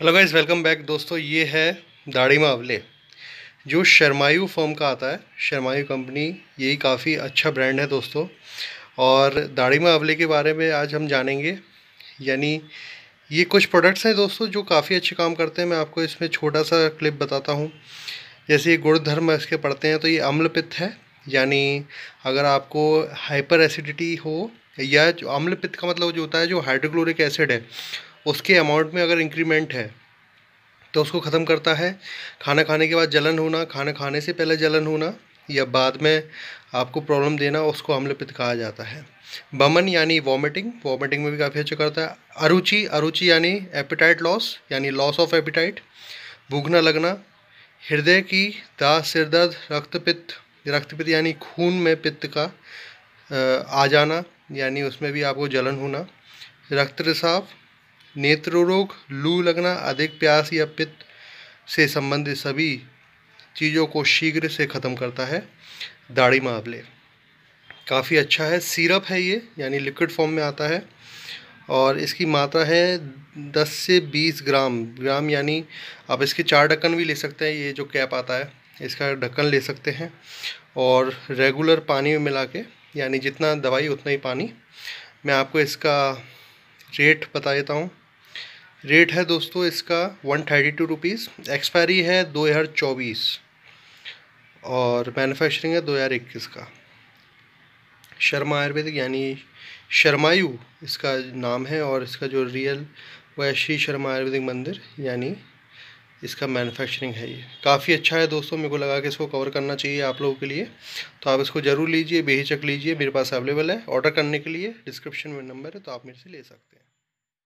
hello guys welcome back दोस्तों ये है दाढ़ी मावले जो शर्मायु फॉर्म का आता है शर्मायु कंपनी यही काफ़ी अच्छा ब्रांड है दोस्तों और दाढ़ी मावले के बारे में आज हम जानेंगे यानी ये कुछ प्रोडक्ट्स हैं दोस्तों जो काफ़ी अच्छे काम करते हैं मैं आपको इसमें छोटा सा क्लिप बताता हूँ जैसे ये गुड़ धर्म इसके पढ़ते हैं तो ये पित्त है यानी अगर आपको हाइपर एसिडिटी हो या पित्त का मतलब जो होता है जो हाइड्रोक्लोरिक एसिड है उसके अमाउंट में अगर इंक्रीमेंट है तो उसको ख़त्म करता है खाना खाने के बाद जलन होना खाना खाने से पहले जलन होना या बाद में आपको प्रॉब्लम देना उसको अम्लपित कहा जाता है बमन यानी वॉमिटिंग वॉमिटिंग में भी काफ़ी अच्छा करता है अरुचि अरुचि यानी एपिटाइट लॉस यानी लॉस ऑफ एपिटाइट भूखना लगना हृदय की दाह सिरदर्द रक्तपित्त रक्तपित्त यानी खून में पित्त का आ जाना यानी उसमें भी आपको जलन होना रक्त रिसाव नेत्र रोग लू लगना अधिक प्यास या पित्त से संबंधित सभी चीज़ों को शीघ्र से ख़त्म करता है दाढ़ी मावले काफ़ी अच्छा है सिरप है ये यानी लिक्विड फॉर्म में आता है और इसकी मात्रा है 10 से 20 ग्राम ग्राम यानी आप इसके चार ढक्कन भी ले सकते हैं ये जो कैप आता है इसका ढक्कन ले सकते हैं और रेगुलर पानी में मिला के यानी जितना दवाई उतना ही पानी मैं आपको इसका रेट बता देता हूँ रेट है दोस्तों इसका one thirty two rupees expiry है दो हज़ार चौबीस और मैनुफैक्चरिंग है दो हज़ार इक्कीस का शर्मा आयुर्वेदिक यानी शर्मायु इसका नाम है और इसका जो रियल वो है श्री शर्मा आयुर्वेदिक मंदिर यानी इसका मैन्युफैक्चरिंग है ये काफ़ी अच्छा है दोस्तों मेरे को लगा कि इसको कवर करना चाहिए आप लोगों के लिए तो आप इसको ज़रूर लीजिए बेहिचक लीजिए मेरे पास अवेलेबल है ऑर्डर करने के लिए डिस्क्रिप्शन में नंबर है तो आप मेरे से ले सकते हैं